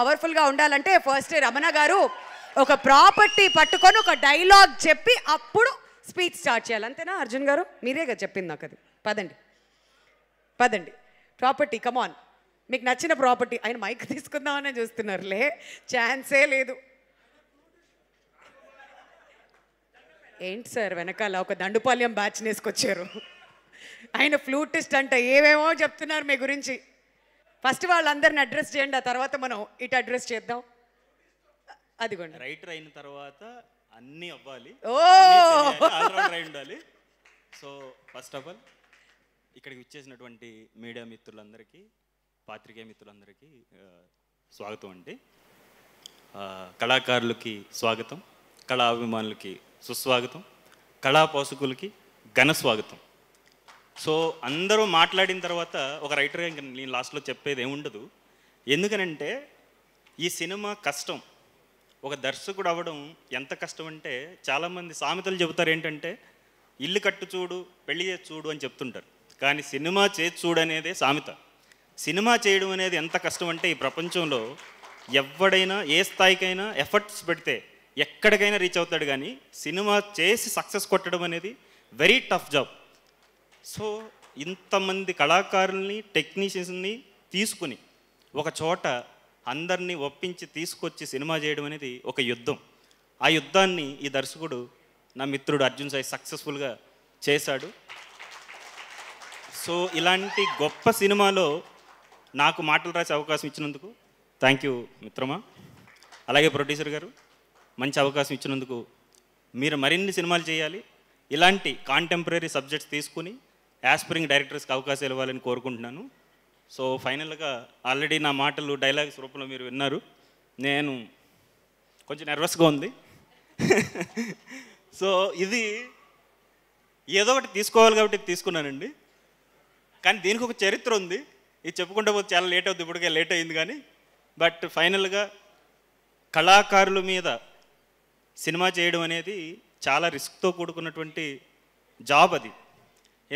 పవర్ఫుల్గా ఉండాలంటే ఫస్ట్ రమణ గారు ఒక ప్రాపర్టీ పట్టుకొని ఒక డైలాగ్ చెప్పి అప్పుడు స్పీచ్ స్టార్ట్ చేయాలి అంతేనా అర్జున్ గారు మీరే కదా చెప్పింది నాకు అది పదండి పదండి ప్రాపర్టీ కమాన్ మీకు నచ్చిన ప్రాపర్టీ ఆయన మైక్ తీసుకుందామనే చూస్తున్నారులే ఛాన్సే లేదు ఏంటి సార్ వెనకాల ఒక దండుపాల్యం బ్యాచ్ నేసుకొచ్చారు ఆయన ఫ్లూటిస్ట్ అంట ఏమేమో చెప్తున్నారు మీ గురించి ఫస్ట్ వాళ్ళందరిని అడ్రస్ చేయండి ఆ తర్వాత మనం ఇటు అడ్రస్ చేద్దాం అదిగోండి రైటర్ అయిన తర్వాత అన్నీ అవ్వాలి ఓ ఉండాలి సో ఫస్ట్ ఆఫ్ ఆల్ ఇక్కడికి ఇచ్చేసినటువంటి మీడియా మిత్రులందరికీ పాత్రికేయ మిత్రులందరికీ స్వాగతం అండి కళాకారులకి స్వాగతం కళా అభిమానులకి సుస్వాగతం కళా పోషకులకి ఘన స్వాగతం సో అందరూ మాట్లాడిన తర్వాత ఒక రైటర్ నేను లాస్ట్లో చెప్పేది ఏముండదు ఎందుకనంటే ఈ సినిమా కష్టం ఒక దర్శకుడు అవ్వడం ఎంత కష్టం అంటే చాలామంది సామెతలు చెబుతారు ఏంటంటే ఇల్లు కట్టు చూడు పెళ్లి చేసి చూడు అని చెప్తుంటారు కానీ సినిమా చేసి చూడు అనేదే సామెత సినిమా చేయడం అనేది ఎంత కష్టం అంటే ఈ ప్రపంచంలో ఎవడైనా ఏ స్థాయికైనా ఎఫర్ట్స్ పెడితే ఎక్కడికైనా రీచ్ అవుతాడు కానీ సినిమా చేసి సక్సెస్ కొట్టడం అనేది వెరీ టఫ్ జాబ్ సో ఇంతమంది కళాకారుల్ని టెక్నీషియన్స్ని తీసుకుని ఒక చోట అందరినీ ఒప్పించి తీసుకొచ్చి సినిమా చేయడం అనేది ఒక యుద్ధం ఆ యుద్ధాన్ని ఈ దర్శకుడు నా మిత్రుడు అర్జున్ సాయి సక్సెస్ఫుల్గా చేశాడు సో ఇలాంటి గొప్ప సినిమాలో నాకు మాటలు రాసే అవకాశం ఇచ్చినందుకు థ్యాంక్ యూ మిత్రమా అలాగే ప్రొడ్యూసర్ గారు మంచి అవకాశం ఇచ్చినందుకు మీరు మరిన్ని సినిమాలు చేయాలి ఇలాంటి కాంటెంపరీ సబ్జెక్ట్స్ తీసుకుని యాస్పిరింగ్ డైరెక్టర్స్కి అవకాశాలు ఇవ్వాలని కోరుకుంటున్నాను సో ఫైనల్గా ఆల్రెడీ నా మాటలు డైలాగ్స్ రూపంలో మీరు విన్నారు నేను కొంచెం నర్వస్గా ఉంది సో ఇది ఏదో ఒకటి తీసుకోవాలి కాబట్టి తీసుకున్నానండి కానీ దీనికి ఒక చరిత్ర ఉంది ఇది చెప్పుకుంటే పోతే చాలా లేట్ అవుతుంది ఇప్పటికే లేట్ అయింది కానీ బట్ ఫైనల్గా కళాకారుల మీద సినిమా చేయడం అనేది చాలా రిస్క్తో కూడుకున్నటువంటి జాబ్ అది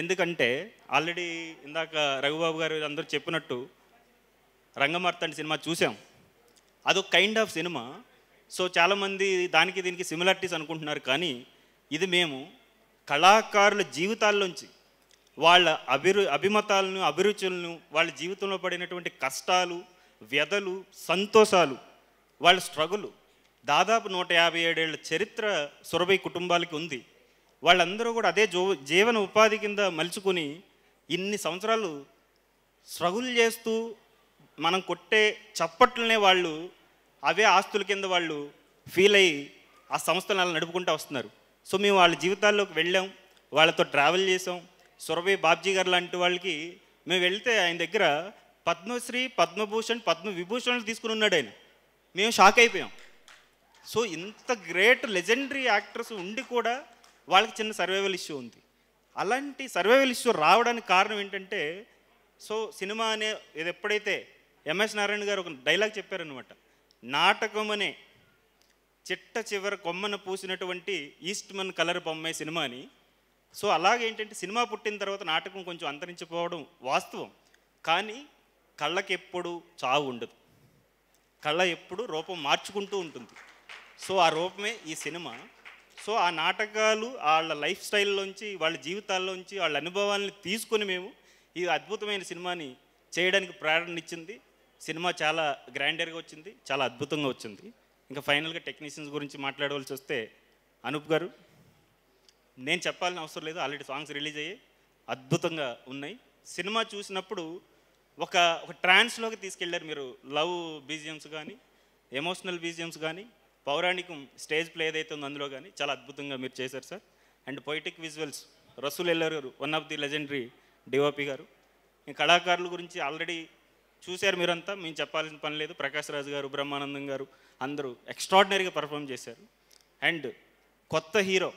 ఎందుకంటే ఆల్రెడీ ఇందాక రఘుబాబు గారు అందరూ చెప్పినట్టు రంగమర్తండి సినిమా చూసాం అదొక కైండ్ ఆఫ్ సినిమా సో చాలామంది దానికి దీనికి సిమిలారిటీస్ అనుకుంటున్నారు కానీ ఇది మేము కళాకారుల జీవితాల్లోంచి వాళ్ళ అభిరు అభిమతాలను అభిరుచులను వాళ్ళ జీవితంలో పడినటువంటి కష్టాలు వ్యధలు సంతోషాలు వాళ్ళ స్ట్రగులు దాదాపు నూట యాభై ఏడేళ్ల చరిత్ర సురభై కుటుంబాలకి ఉంది వాళ్ళందరూ కూడా అదే జో జీవన ఉపాధి కింద మలుచుకొని ఇన్ని సంవత్సరాలు స్ట్రగుల్ చేస్తూ మనం కొట్టే చప్పట్లనే వాళ్ళు అవే ఆస్తుల కింద వాళ్ళు ఫీల్ అయ్యి ఆ సంస్థలు అలా నడుపుకుంటూ వస్తున్నారు సో మేము వాళ్ళ జీవితాల్లోకి వెళ్ళాం వాళ్ళతో ట్రావెల్ చేసాం సురభి బాబ్జీ గారు లాంటి వాళ్ళకి మేము వెళ్తే ఆయన దగ్గర పద్మశ్రీ పద్మభూషణ్ పద్మవిభూషణ్ తీసుకుని ఉన్నాడు ఆయన మేము షాక్ అయిపోయాం సో ఇంత గ్రేట్ లెజెండరీ యాక్టర్స్ ఉండి కూడా వాళ్ళకి చిన్న సర్వైవల్ ఇష్యూ ఉంది అలాంటి సర్వైవల్ ఇష్యూ రావడానికి కారణం ఏంటంటే సో సినిమా అనే ఇది ఎప్పుడైతే ఎంఎస్ నారాయణ గారు ఒక డైలాగ్ చెప్పారనమాట నాటకం అనే చిట్ట చివర కొమ్మను పూసినటువంటి ఈస్ట్ మన్ కలర్ బొమ్మే సినిమా అని సో అలాగేంటంటే సినిమా పుట్టిన తర్వాత నాటకం కొంచెం అంతరించిపోవడం వాస్తవం కానీ కళ్ళకి ఎప్పుడు చావు ఉండదు కళ్ళ ఎప్పుడు రూపం మార్చుకుంటూ ఉంటుంది సో ఆ రూపమే ఈ సినిమా సో ఆ నాటకాలు వాళ్ళ లైఫ్ స్టైల్లోంచి వాళ్ళ జీవితాల్లోంచి వాళ్ళ అనుభవాల్ని తీసుకొని మేము ఈ అద్భుతమైన సినిమాని చేయడానికి ప్రేరణనిచ్చింది సినిమా చాలా గ్రాండర్గా వచ్చింది చాలా అద్భుతంగా వచ్చింది ఇంకా ఫైనల్గా టెక్నీషియన్స్ గురించి మాట్లాడవలసి వస్తే అనూప్ గారు నేను చెప్పాలని అవసరం లేదు ఆల్రెడీ సాంగ్స్ రిలీజ్ అయ్యి అద్భుతంగా ఉన్నాయి సినిమా చూసినప్పుడు ఒక ఒక ట్రాన్స్లోకి తీసుకెళ్ళారు మీరు లవ్ బీజియమ్స్ కానీ ఎమోషనల్ బీజియమ్స్ కానీ పౌరాణికం స్టేజ్ ప్లే ఏదైతే ఉందో అందులో కానీ చాలా అద్భుతంగా మీరు చేశారు sir and poetic visuals Rasool Ellore గారు one of the legendary DOP గారు కళాకారుల గురించి ఆల్రెడీ చూశారు మీరంతా మేము చెప్పాల్సిన పని లేదు ప్రకాశ్ రాజు గారు బ్రహ్మానందం గారు అందరూ ఎక్స్ట్రాడినరీగా పర్ఫామ్ చేశారు అండ్ కొత్త హీరో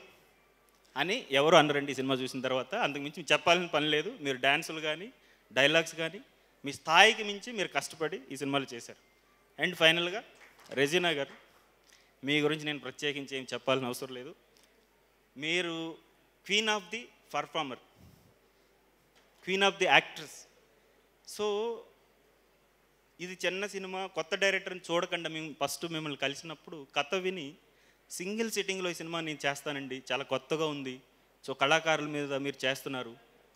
అని ఎవరు అనరండి ఈ సినిమా చూసిన తర్వాత అంతకుమించి మించి చెప్పాల్సిన పని లేదు మీరు డ్యాన్సులు కానీ డైలాగ్స్ కానీ మీ స్థాయికి మించి మీరు కష్టపడి ఈ సినిమాలు చేశారు అండ్ ఫైనల్గా రెజీనా గారు మీ గురించి నేను ప్రత్యేకించి ఏం చెప్పాల్సిన అవసరం లేదు మీరు queen of the performer queen of the actress so ఇది చిన్న సినిమా కొత్త డైరెక్టర్ని చూడకుండా మేము ఫస్ట్ మిమ్మల్ని కలిసినప్పుడు కథ విని సింగిల్ సిట్టింగ్లో ఈ సినిమా నేను చేస్తానండి చాలా కొత్తగా ఉంది సో కళాకారుల మీద మీరు చేస్తున్నారు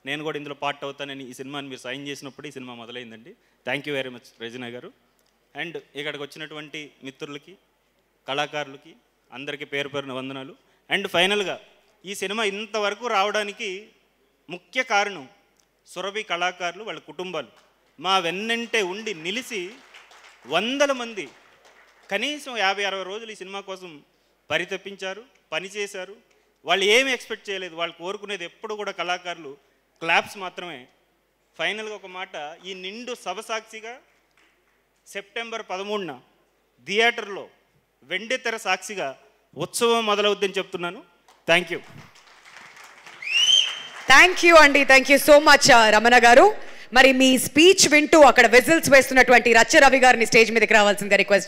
నేను కూడా ఇందులో పార్ట్ అవుతానని ఈ సినిమాని మీరు సైన్ చేసినప్పుడు ఈ సినిమా మొదలైందండి thank you very much Rajana గారు అండ్ ఇక్కడికి వచ్చినటువంటి మిత్రులకి కళాకారులకి అందరికీ పేరు పేరున వందనాలు అండ్ ఫైనల్గా ఈ సినిమా ఇంతవరకు రావడానికి ముఖ్య కారణం సురభి కళాకారులు వాళ్ళ కుటుంబాలు మా వెన్నంటే ఉండి నిలిచి వందల మంది కనీసం యాభై అరవై రోజులు ఈ సినిమా కోసం పరితపించారు పనిచేశారు వాళ్ళు ఏమి ఎక్స్పెక్ట్ చేయలేదు వాళ్ళు కోరుకునేది ఎప్పుడు కూడా కళాకారులు క్లాప్స్ మాత్రమే ఫైనల్గా ఒక మాట ఈ నిండు సభసాక్షిగా సెప్టెంబర్ పదమూడున థియేటర్లో వెండితెర సాక్షిగా ఉత్సవం మొదలవుద్దని చెప్తున్నాను థ్యాంక్ యూ థ్యాంక్ యూ అండి thank you so much Ramana గారు మరి మీ స్పీచ్ వింటూ అక్కడ విజిల్స్ వేస్తున్నటువంటి రచ్చ రవి గారిని స్టేజ్ మీదకి రావాల్సిందిగా రిక్వెస్ట్